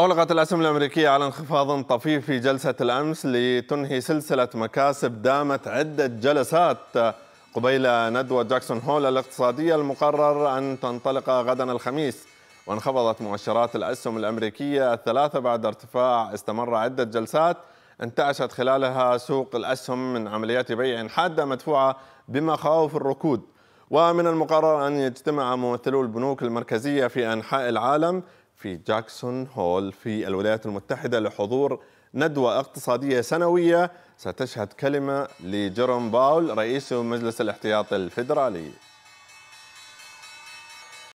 أغلقت الأسهم الأمريكية على انخفاض طفيف في جلسة الأمس لتنهي سلسلة مكاسب دامت عدة جلسات قبيل ندوة جاكسون هول الاقتصادية المقرر أن تنطلق غدا الخميس وانخفضت مؤشرات الأسهم الأمريكية الثلاثة بعد ارتفاع استمر عدة جلسات انتعشت خلالها سوق الأسهم من عمليات بيع حادة مدفوعة بمخاوف الركود ومن المقرر أن يجتمع ممثلو البنوك المركزية في أنحاء العالم في جاكسون هول في الولايات المتحدة لحضور ندوة اقتصادية سنوية ستشهد كلمة لجيروم باول رئيس مجلس الاحتياط الفيدرالي